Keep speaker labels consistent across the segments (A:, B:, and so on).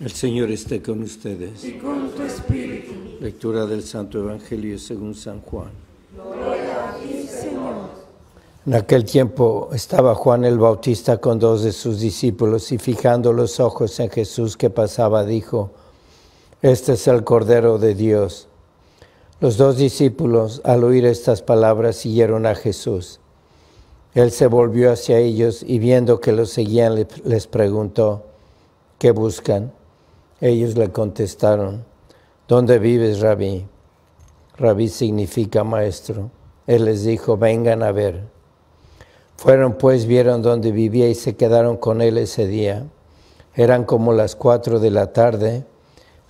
A: El Señor esté con ustedes. Y
B: con tu espíritu.
A: Lectura del Santo Evangelio según San Juan. Gloria a ti, Señor. En aquel tiempo estaba Juan el Bautista con dos de sus discípulos y fijando los ojos en Jesús que pasaba, dijo, Este es el Cordero de Dios. Los dos discípulos, al oír estas palabras, siguieron a Jesús. Él se volvió hacia ellos y viendo que los seguían les preguntó, ¿qué buscan? Ellos le contestaron, ¿dónde vives, rabí? Rabí significa maestro. Él les dijo, vengan a ver. Fueron pues, vieron dónde vivía y se quedaron con él ese día. Eran como las cuatro de la tarde.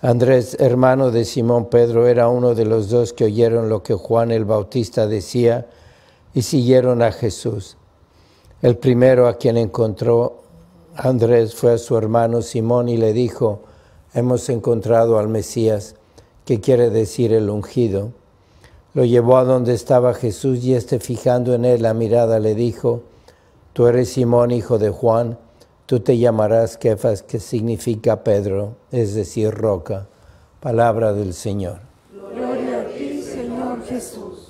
A: Andrés, hermano de Simón Pedro, era uno de los dos que oyeron lo que Juan el Bautista decía y siguieron a Jesús. El primero a quien encontró Andrés fue a su hermano Simón y le dijo, hemos encontrado al Mesías, que quiere decir el ungido. Lo llevó a donde estaba Jesús y este fijando en él la mirada le dijo, Tú eres Simón, hijo de Juan, tú te llamarás Kefas, que significa Pedro, es decir, roca. Palabra del Señor.
B: Gloria a ti, Señor Jesús.